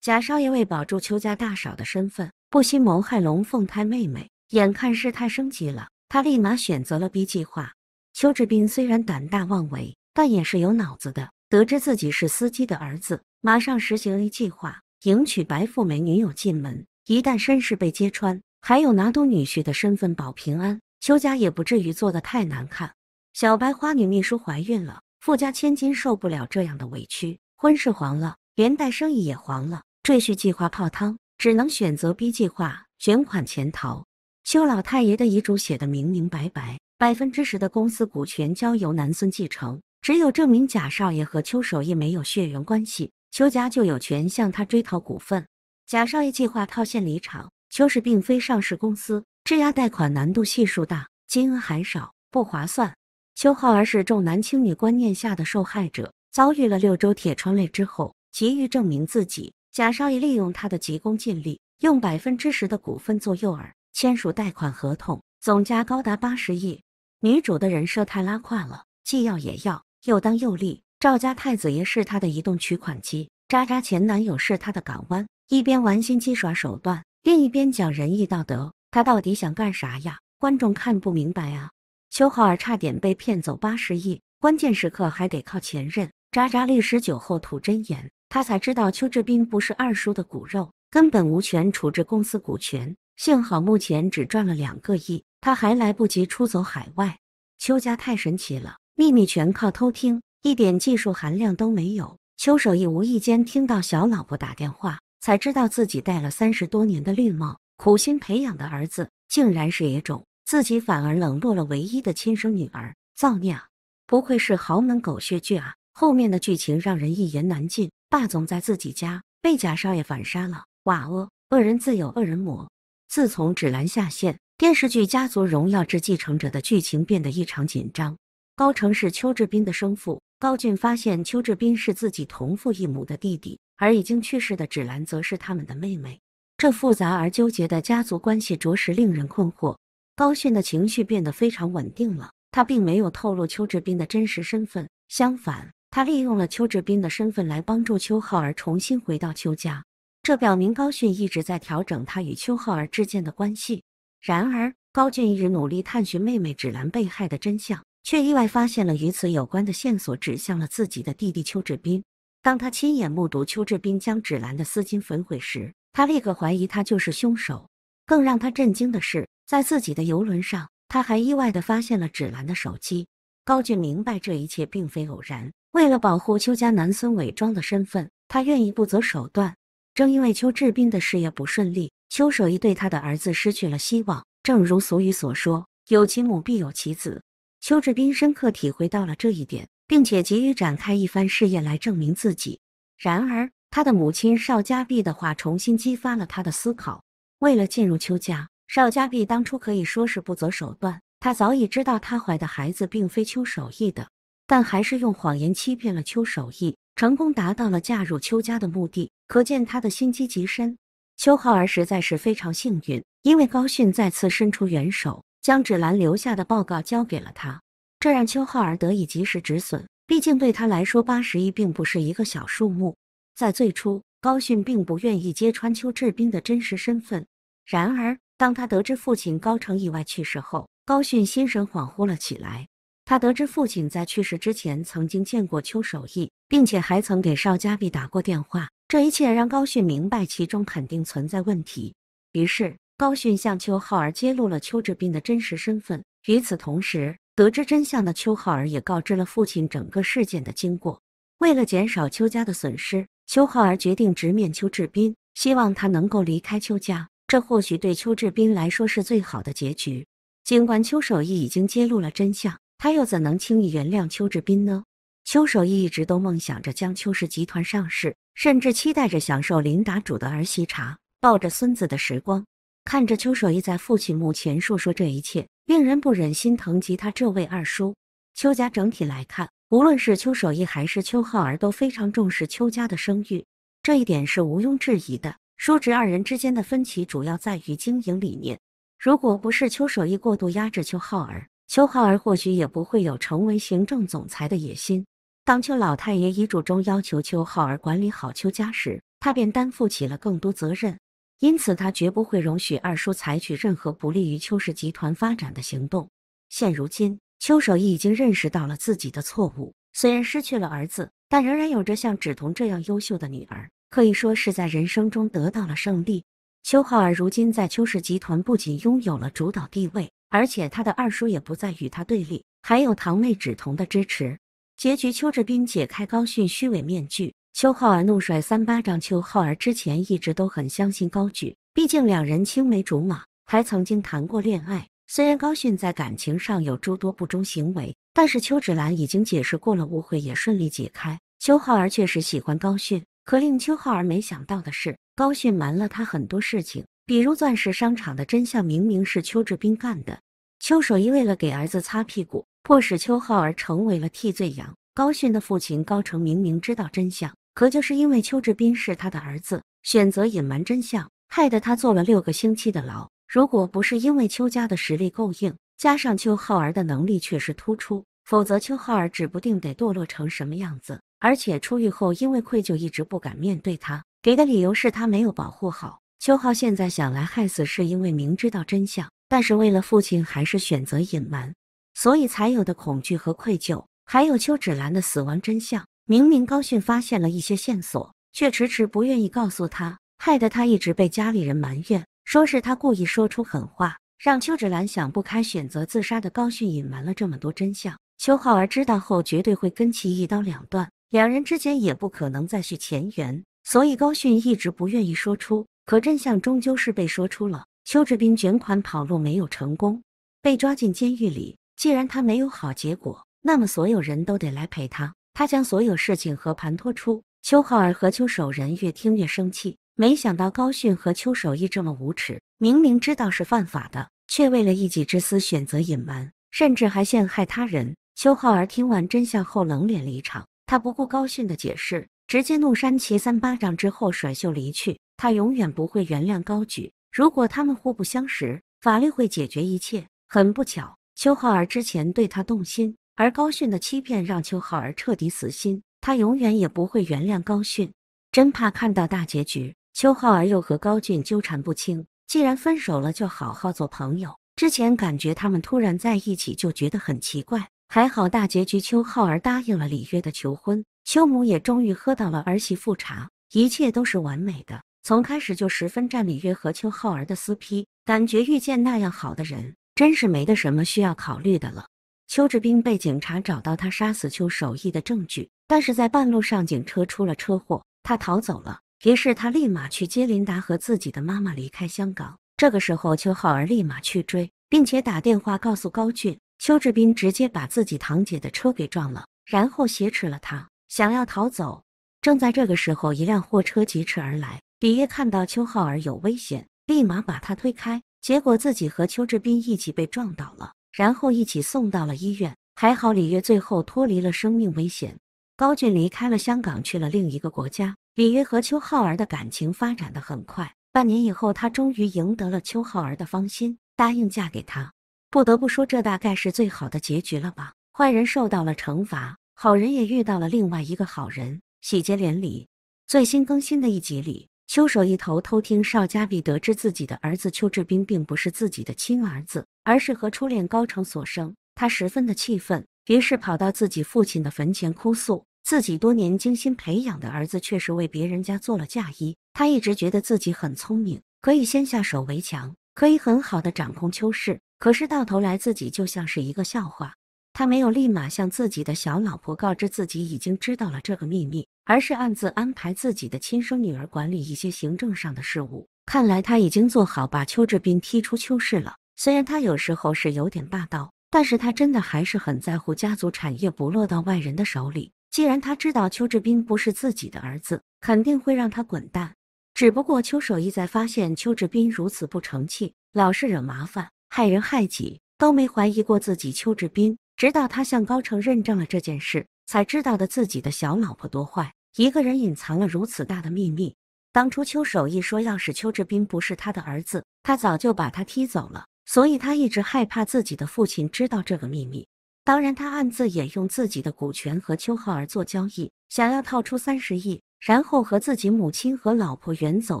贾少爷为保住邱家大嫂的身份，不惜谋害龙凤胎妹妹。眼看事态升级了，他立马选择了 B 计划。邱志斌虽然胆大妄为，但也是有脑子的。得知自己是司机的儿子，马上实行 A 计划，迎娶白富美女友进门。一旦身世被揭穿，还有拿督女婿的身份保平安，邱家也不至于做得太难看。小白花女秘书怀孕了，富家千金受不了这样的委屈，婚事黄了，连带生意也黄了。赘婿计划泡汤，只能选择 B 计划，卷款潜逃。邱老太爷的遗嘱写的明明白白，百分之十的公司股权交由男孙继承。只有证明贾少爷和邱守义没有血缘关系，邱家就有权向他追讨股份。贾少爷计划套现离场，邱氏并非上市公司，质押贷款难度系数大，金额还少，不划算。邱浩儿是重男轻女观念下的受害者，遭遇了六州铁窗泪之后，急于证明自己。贾少爷利用他的急功近利，用百分之十的股份做诱饵，签署贷款合同，总价高达八十亿。女主的人设太拉胯了，既要也要，又当又立。赵家太子爷是她的移动取款机，渣渣前男友是她的港湾。一边玩心机耍手段，另一边讲仁义道德，她到底想干啥呀？观众看不明白啊！邱浩儿差点被骗走八十亿，关键时刻还得靠前任渣渣律师酒后吐真言。他才知道邱志斌不是二叔的骨肉，根本无权处置公司股权。幸好目前只赚了两个亿，他还来不及出走海外。邱家太神奇了，秘密全靠偷听，一点技术含量都没有。邱守义无意间听到小老婆打电话，才知道自己戴了三十多年的绿帽，苦心培养的儿子竟然是野种，自己反而冷落了唯一的亲生女儿，造孽啊！不愧是豪门狗血剧啊！后面的剧情让人一言难尽。霸总在自己家被假少爷反杀了，哇哦，恶人自有恶人磨。自从芷兰下线，电视剧《家族荣耀之继承者》的剧情变得异常紧张。高成是邱志斌的生父，高俊发现邱志斌是自己同父异母的弟弟，而已经去世的芷兰则是他们的妹妹。这复杂而纠结的家族关系着实令人困惑。高迅的情绪变得非常稳定了，他并没有透露邱志斌的真实身份，相反。他利用了邱志斌的身份来帮助邱浩儿重新回到邱家，这表明高俊一直在调整他与邱浩儿之间的关系。然而，高俊一直努力探寻妹妹芷兰被害的真相，却意外发现了与此有关的线索，指向了自己的弟弟邱志斌。当他亲眼目睹邱志斌将芷兰的丝巾焚毁时，他立刻怀疑他就是凶手。更让他震惊的是，在自己的游轮上，他还意外地发现了芷兰的手机。高俊明白这一切并非偶然。为了保护邱家男孙伪装的身份，他愿意不择手段。正因为邱志斌的事业不顺利，邱守义对他的儿子失去了希望。正如俗语所说，“有其母必有其子”，邱志斌深刻体会到了这一点，并且急于展开一番事业来证明自己。然而，他的母亲邵家碧的话重新激发了他的思考。为了进入邱家，邵家碧当初可以说是不择手段。他早已知道他怀的孩子并非邱守义的。但还是用谎言欺骗了邱守义，成功达到了嫁入邱家的目的。可见他的心机极深。邱浩儿实在是非常幸运，因为高迅再次伸出援手，将芷兰留下的报告交给了他，这让邱浩儿得以及时止损。毕竟对他来说，八十亿并不是一个小数目。在最初，高迅并不愿意揭穿邱志斌的真实身份。然而，当他得知父亲高成意外去世后，高迅心神恍惚了起来。他得知父亲在去世之前曾经见过邱守义，并且还曾给邵家碧打过电话，这一切让高旭明白其中肯定存在问题。于是高旭向邱浩儿揭露了邱志斌的真实身份。与此同时，得知真相的邱浩儿也告知了父亲整个事件的经过。为了减少邱家的损失，邱浩儿决定直面邱志斌，希望他能够离开邱家。这或许对邱志斌来说是最好的结局。尽管邱守义已经揭露了真相。他又怎能轻易原谅邱志斌呢？邱守义一直都梦想着将邱氏集团上市，甚至期待着享受林达主的儿媳茶、抱着孙子的时光。看着邱守义在父亲墓前述说这一切，令人不忍心疼及他这位二叔。邱家整体来看，无论是邱守义还是邱浩儿都非常重视邱家的声誉，这一点是毋庸置疑的。叔侄二人之间的分歧主要在于经营理念。如果不是邱守义过度压制邱浩儿，邱浩儿或许也不会有成为行政总裁的野心。当邱老太爷遗嘱中要求邱浩儿管理好邱家时，他便担负起了更多责任。因此，他绝不会容许二叔采取任何不利于邱氏集团发展的行动。现如今，邱守义已经认识到了自己的错误。虽然失去了儿子，但仍然有着像芷彤这样优秀的女儿，可以说是在人生中得到了胜利。邱浩儿如今在邱氏集团不仅拥有了主导地位。而且他的二叔也不再与他对立，还有堂妹芷彤的支持。结局，邱志斌解开高迅虚伪面具，邱浩儿怒甩三巴掌。邱浩儿之前一直都很相信高举，毕竟两人青梅竹马，还曾经谈过恋爱。虽然高迅在感情上有诸多不忠行为，但是邱芷兰已经解释过了，误会也顺利解开。邱浩儿确实喜欢高迅，可令邱浩儿没想到的是，高迅瞒了他很多事情。比如钻石商场的真相明明是邱志斌干的，邱守义为了给儿子擦屁股，迫使邱浩儿成为了替罪羊。高迅的父亲高成明明知道真相，可就是因为邱志斌是他的儿子，选择隐瞒真相，害得他坐了六个星期的牢。如果不是因为邱家的实力够硬，加上邱浩儿的能力确实突出，否则邱浩儿指不定得堕落成什么样子。而且出狱后，因为愧疚，一直不敢面对他，给的理由是他没有保护好。邱浩现在想来害死，是因为明知道真相，但是为了父亲还是选择隐瞒，所以才有的恐惧和愧疚。还有邱芷兰的死亡真相，明明高迅发现了一些线索，却迟迟不愿意告诉他，害得他一直被家里人埋怨，说是他故意说出狠话，让邱芷兰想不开选择自杀的。高迅隐瞒了这么多真相，邱浩儿知道后绝对会跟其一刀两断，两人之间也不可能再续前缘，所以高迅一直不愿意说出。可真相终究是被说出了。邱志斌卷款跑路没有成功，被抓进监狱里。既然他没有好结果，那么所有人都得来陪他。他将所有事情和盘托出。邱浩儿和邱守仁越听越生气。没想到高迅和邱守义这么无耻，明明知道是犯法的，却为了一己之私选择隐瞒，甚至还陷害他人。邱浩儿听完真相后冷脸离场，他不顾高迅的解释，直接怒扇其三巴掌之后甩袖离去。他永远不会原谅高举。如果他们互不相识，法律会解决一切。很不巧，邱浩儿之前对他动心，而高训的欺骗让邱浩儿彻底死心。他永远也不会原谅高训。真怕看到大结局，邱浩儿又和高俊纠缠不清。既然分手了，就好好做朋友。之前感觉他们突然在一起就觉得很奇怪。还好大结局，邱浩儿答应了李约的求婚，邱母也终于喝到了儿媳妇茶，一切都是完美的。从开始就十分占李约和邱浩儿的私批，感觉遇见那样好的人，真是没的什么需要考虑的了。邱志斌被警察找到他杀死邱守义的证据，但是在半路上警车出了车祸，他逃走了。于是他立马去接琳达和自己的妈妈离开香港。这个时候邱浩儿立马去追，并且打电话告诉高俊，邱志斌直接把自己堂姐的车给撞了，然后挟持了他，想要逃走。正在这个时候，一辆货车疾驰而来。李约看到邱浩儿有危险，立马把他推开，结果自己和邱志斌一起被撞倒了，然后一起送到了医院。还好李约最后脱离了生命危险。高俊离开了香港，去了另一个国家。李约和邱浩儿的感情发展的很快，半年以后，他终于赢得了邱浩儿的芳心，答应嫁给他。不得不说，这大概是最好的结局了吧？坏人受到了惩罚，好人也遇到了另外一个好人，喜结连理。最新更新的一集里。秋守一头偷听，邵家碧得知自己的儿子邱志斌并不是自己的亲儿子，而是和初恋高成所生，他十分的气愤，于是跑到自己父亲的坟前哭诉，自己多年精心培养的儿子却是为别人家做了嫁衣。他一直觉得自己很聪明，可以先下手为强，可以很好的掌控邱氏，可是到头来自己就像是一个笑话。他没有立马向自己的小老婆告知自己已经知道了这个秘密。而是暗自安排自己的亲生女儿管理一些行政上的事务。看来他已经做好把邱志斌踢出邱氏了。虽然他有时候是有点霸道，但是他真的还是很在乎家族产业不落到外人的手里。既然他知道邱志斌不是自己的儿子，肯定会让他滚蛋。只不过邱守义在发现邱志斌如此不成器，老是惹麻烦，害人害己，都没怀疑过自己邱志斌。直到他向高成认证了这件事，才知道的自己的小老婆多坏。一个人隐藏了如此大的秘密。当初邱守义说，要是邱志斌不是他的儿子，他早就把他踢走了。所以他一直害怕自己的父亲知道这个秘密。当然，他暗自也用自己的股权和邱浩儿做交易，想要套出三十亿，然后和自己母亲和老婆远走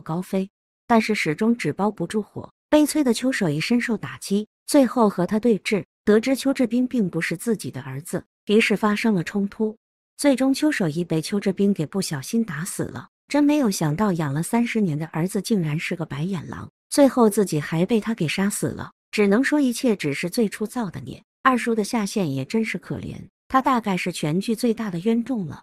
高飞。但是始终纸包不住火，悲催的邱守义深受打击，最后和他对峙，得知邱志斌并不是自己的儿子，于是发生了冲突。最终，邱守义被邱志斌给不小心打死了。真没有想到，养了三十年的儿子竟然是个白眼狼，最后自己还被他给杀死了。只能说一切只是最初造的孽。二叔的下线也真是可怜，他大概是全剧最大的冤种了。